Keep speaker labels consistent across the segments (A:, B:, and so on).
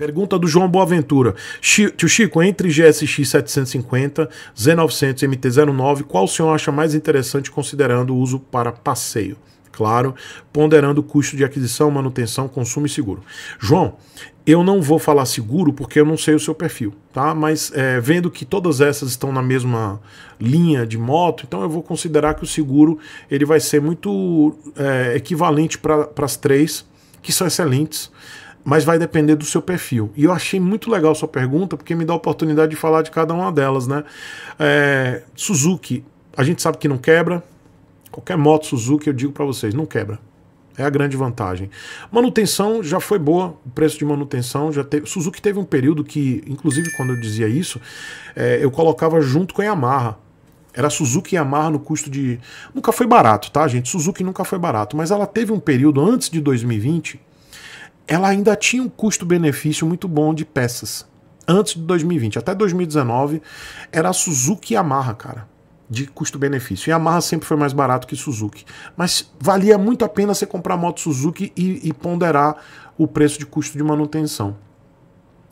A: Pergunta do João Boaventura. Tio Chico, entre GSX 750, Z900 e MT-09, qual o senhor acha mais interessante considerando o uso para passeio? Claro, ponderando o custo de aquisição, manutenção, consumo e seguro. João, eu não vou falar seguro porque eu não sei o seu perfil, tá? Mas é, vendo que todas essas estão na mesma linha de moto, então eu vou considerar que o seguro ele vai ser muito é, equivalente para as três, que são excelentes mas vai depender do seu perfil. E eu achei muito legal sua pergunta, porque me dá a oportunidade de falar de cada uma delas, né? É, Suzuki, a gente sabe que não quebra. Qualquer moto Suzuki, eu digo para vocês, não quebra. É a grande vantagem. Manutenção já foi boa, o preço de manutenção já teve. Suzuki teve um período que, inclusive quando eu dizia isso, é, eu colocava junto com a Yamaha. Era Suzuki e Yamaha no custo de. Nunca foi barato, tá, gente? Suzuki nunca foi barato, mas ela teve um período antes de 2020 ela ainda tinha um custo-benefício muito bom de peças. Antes de 2020, até 2019, era Suzuki e Yamaha, cara, de custo-benefício. Yamaha sempre foi mais barato que Suzuki. Mas valia muito a pena você comprar moto Suzuki e, e ponderar o preço de custo de manutenção.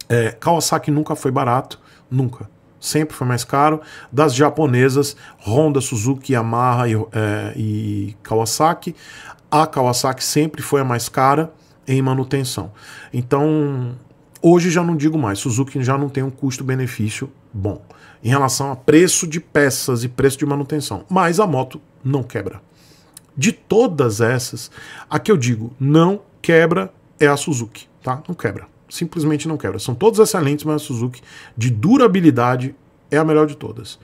A: É, Kawasaki nunca foi barato, nunca sempre foi mais caro. Das japonesas, Honda, Suzuki, Yamaha e, é, e, Kawasaki. A Kawasaki sempre foi a mais cara em manutenção. Então, hoje já não digo mais, Suzuki já não tem um custo-benefício bom em relação a preço de peças e preço de manutenção, mas a moto não quebra. De todas essas, a que eu digo não quebra é a Suzuki, tá? Não quebra. Simplesmente não quebra. São todas excelentes, mas a Suzuki de durabilidade é a melhor de todas.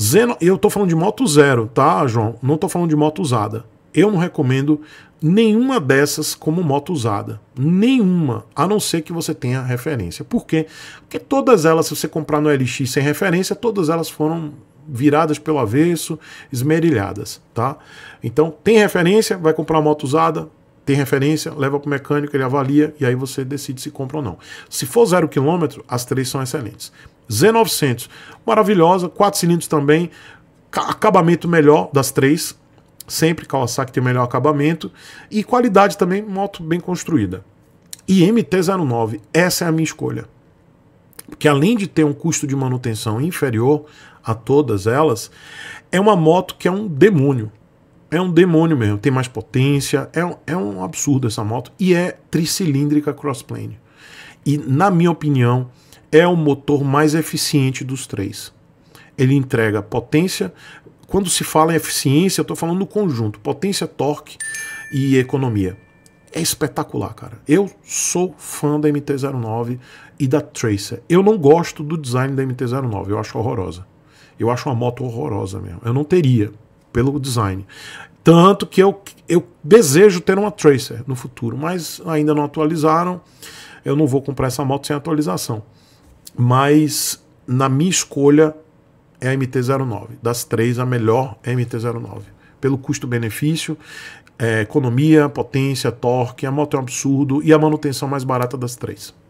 A: Zeno, eu tô falando de moto zero, tá, João? Não tô falando de moto usada eu não recomendo nenhuma dessas como moto usada. Nenhuma, a não ser que você tenha referência. Por quê? Porque todas elas, se você comprar no LX sem referência, todas elas foram viradas pelo avesso, esmerilhadas, tá? Então, tem referência, vai comprar uma moto usada, tem referência, leva para o mecânico, ele avalia e aí você decide se compra ou não. Se for zero quilômetro, as três são excelentes. Z900, maravilhosa, quatro cilindros também, acabamento melhor das três, Sempre Kawasaki tem melhor acabamento e qualidade também, moto bem construída. E MT-09, essa é a minha escolha. Porque além de ter um custo de manutenção inferior a todas elas, é uma moto que é um demônio. É um demônio mesmo, tem mais potência, é um, é um absurdo essa moto e é tricilíndrica crossplane. E na minha opinião, é o motor mais eficiente dos três. Ele entrega potência, quando se fala em eficiência, eu estou falando no conjunto, potência, torque e economia. É espetacular, cara. Eu sou fã da MT-09 e da Tracer. Eu não gosto do design da MT-09, eu acho horrorosa. Eu acho uma moto horrorosa mesmo. Eu não teria pelo design. Tanto que eu, eu desejo ter uma Tracer no futuro, mas ainda não atualizaram. Eu não vou comprar essa moto sem atualização. Mas na minha escolha, é a MT-09. Das três, a melhor é a MT-09. Pelo custo-benefício, é, economia, potência, torque, a moto é um absurdo e a manutenção mais barata das três.